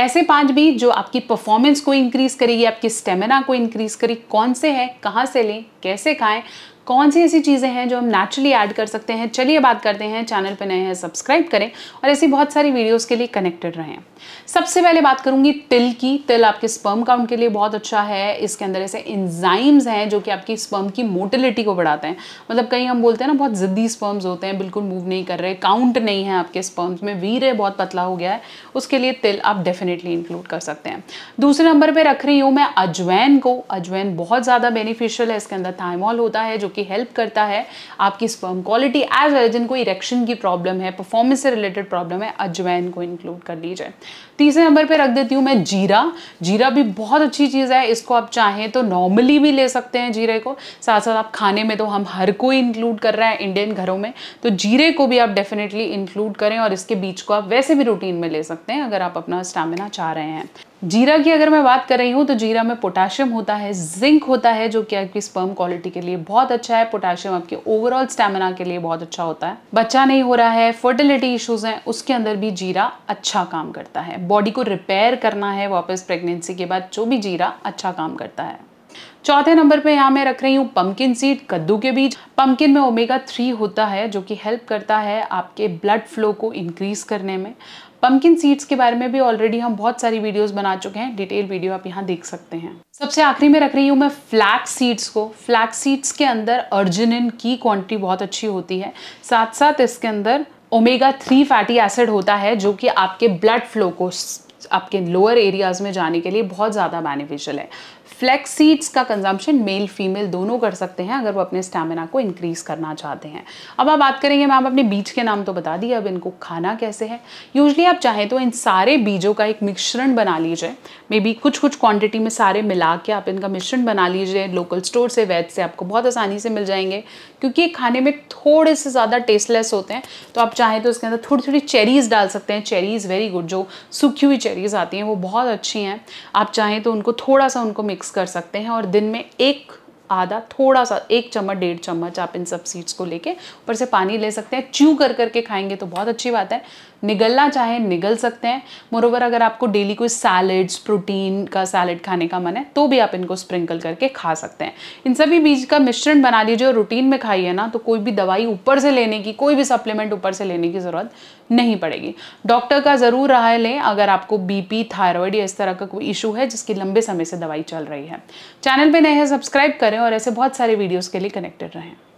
ऐसे पांच भी जो आपकी परफॉर्मेंस को इंक्रीज करेगी आपकी स्टेमिना को इंक्रीज करेगी कौन से हैं कहाँ से लें कैसे खाएं कौन सी ऐसी चीज़ें हैं जो हम नेचुरली ऐड कर सकते हैं चलिए बात करते हैं चैनल पर नए हैं सब्सक्राइब करें और ऐसी बहुत सारी वीडियोज़ के लिए कनेक्टेड रहें सबसे पहले बात करूंगी तिल की तिल आपके स्पर्म काउंट के लिए बहुत अच्छा है इसके अंदर ऐसे इंजाइम्स हैं जो कि आपकी स्पर्म की मोटिलिटी को बढ़ाते हैं मतलब कहीं हम बोलते हैं ना बहुत ज़िद्दी स्पर्म्स होते हैं बिल्कुल मूव नहीं कर रहे काउंट नहीं है आपके स्पर्म्स में है बहुत पतला हो गया है उसके लिए तिल आप डेफिनेटली इंक्लूड कर सकते हैं दूसरे नंबर पर रख रही हूँ मैं अजवैन को अजवैन बहुत ज़्यादा बेनिफिशियल है इसके अंदर थाइमॉल होता है जो कि हेल्प करता है आपकी स्पर्म क्वालिटी एज वेल जिनको इरेक्शन की प्रॉब्लम है परफॉर्मेंस से रिलेटेड प्रॉब्लम है अजवैन को इंक्लूड कर लीजिए तीसरे नंबर पर रख देती हूँ मैं जीरा जीरा भी बहुत अच्छी चीज़ है इसको आप चाहें तो नॉर्मली भी ले सकते हैं जीरे को साथ साथ आप खाने में तो हम हर कोई इंक्लूड कर रहा है इंडियन घरों में तो जीरे को भी आप डेफिनेटली इंक्लूड करें और इसके बीच को आप वैसे भी रूटीन में ले सकते हैं अगर आप अपना स्टेमिना चाह रहे हैं जीरा की अगर मैं बात कर रही हूँ तो जीरा में पोटाशियम होता है जिंक होता है जो कि आपकी स्पर्म क्वालिटी के लिए बहुत अच्छा है पोटाशियम आपके ओवरऑल स्टेमिना के लिए बहुत अच्छा होता है बच्चा नहीं हो रहा है फर्टिलिटी इश्यूज हैं उसके अंदर भी जीरा अच्छा काम करता है बॉडी को रिपेयर करना है वापस प्रेगनेंसी के बाद जो भी जीरा अच्छा काम करता है चौथे नंबर पे यहाँ मैं रख रही हूँ पम्पकिन सीड कद्दू के बीज पम्पकिन में ओमेगा थ्री होता है जो कि हेल्प करता है आपके ब्लड फ्लो को इंक्रीज करने में पम्पकिन सीड्स के बारे में भी ऑलरेडी हम बहुत सारी वीडियोस बना चुके हैं डिटेल वीडियो आप यहाँ देख सकते हैं सबसे आखिरी में रख रही हूँ मैं फ्लैक्स सीड्स को फ्लैक्स सीड्स के अंदर अर्जिनिन की क्वांटिटी बहुत अच्छी होती है साथ साथ इसके अंदर ओमेगा थ्री फैटी एसिड होता है जो कि आपके ब्लड फ्लो को आपके लोअर एरियाज़ में जाने के लिए बहुत ज़्यादा बेनिफिशियल है फ्लैक्स सीड्स का कंजम्पशन मेल फीमेल दोनों कर सकते हैं अगर वो अपने स्टेमिना को इंक्रीज करना चाहते हैं अब आप बात करेंगे मैम अपने बीज के नाम तो बता दिए अब इनको खाना कैसे है यूजली आप चाहें तो इन सारे बीजों का एक मिश्रण बना लीजिए मे बी कुछ कुछ क्वांटिटी में सारे मिला के आप इनका मिश्रण बना लीजिए लोकल स्टोर से वेज से आपको बहुत आसानी से मिल जाएंगे क्योंकि ये खाने में थोड़े से ज़्यादा टेस्टलेस होते हैं तो आप चाहें तो इसके अंदर थोड़ी थोड़ी चेरीज़ डाल सकते हैं चेरीज़ वेरी गुड जो सूखी हुई चेरीज़ आती हैं वो बहुत अच्छी हैं आप चाहें तो उनको थोड़ा सा उनको मिक्स कर सकते हैं और दिन में एक आधा थोड़ा सा एक चम्मच डेढ़ चम्मच आप इन सब सीड्स को लेके ऊपर से पानी ले सकते हैं च्यू कर करके खाएंगे तो बहुत अच्छी बात है निगलना चाहे निगल सकते हैं मोरोवर अगर आपको डेली कोई सैलड्स प्रोटीन का सैलड खाने का मन है तो भी आप इनको स्प्रिंकल करके खा सकते हैं इन सभी बीज का मिश्रण बना लीजिए और रूटीन में खाइए ना तो कोई भी दवाई ऊपर से लेने की कोई भी सप्लीमेंट ऊपर से लेने की ज़रूरत नहीं पड़ेगी डॉक्टर का ज़रूर राय लें अगर आपको बीपी थायरॉयड या इस तरह का कोई इशू है जिसकी लंबे समय से दवाई चल रही है चैनल पर नए हैं सब्सक्राइब करें और ऐसे बहुत सारे वीडियोज़ के लिए कनेक्टेड रहें